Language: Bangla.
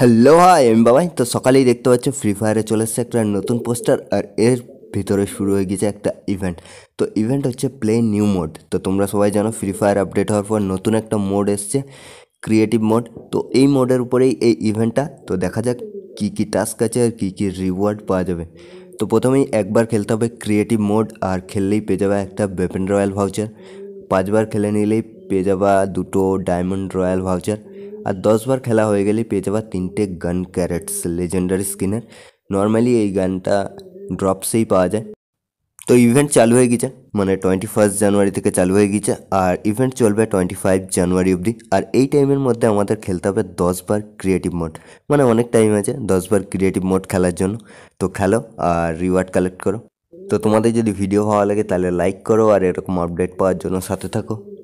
হ্যালো হাই আমি বাবাই তো সকালেই দেখতে পাচ্ছ ফ্রি ফায়ারে চলে এসছে একটা নতুন পোস্টার আর এর ভিতরে শুরু হয়ে গেছে একটা ইভেন্ট তো ইভেন্ট হচ্ছে প্লে নিউ মোড তো তোমরা সবাই জানো ফ্রি ফায়ার আপডেট হওয়ার পর নতুন একটা মোড এসছে ক্রিয়েটিভ মোড তো এই মোডের উপরেই এই ইভেন্টটা তো দেখা যাক কী কী টাস্ক আছে আর কী কী রিওয়ার্ড পাওয়া যাবে তো প্রথমেই একবার খেলতে হবে ক্রিয়েটিভ মোড আর খেললেই পেয়ে যাবে একটা বেপেন রয়্যাল ভাউচার পাঁচবার খেলে নিলেই পেয়ে যাবা দুটো ডায়মন্ড রয়্যাল ভাউচার আর দশবার খেলা হয়ে গেলে পেয়ে যাবা তিনটে গান ক্যারেটস লেজেন্ডারি স্কিনের নর্মালি এই গানটা ড্রপসেই পাওয়া যায় তো ইভেন্ট চালু হয়ে গেছে মানে টোয়েন্টি ফার্স্ট জানুয়ারি থেকে চালু হয়ে গেছে আর ইভেন্ট চলবে টোয়েন্টি ফাইভ জানুয়ারি অবধি আর এই টাইমের মধ্যে আমাদের খেলতে হবে দশবার ক্রিয়েটিভ মোড মানে অনেক টাইম আছে দশবার ক্রিয়েটিভ মোড খেলার জন্য তো খেলো আর রিওয়ার্ড কালেক্ট করো তো তোমাদের যদি ভিডিও ভালো লাগে তাহলে লাইক করো আর এরকম আপডেট পাওয়ার জন্য সাথে থাকো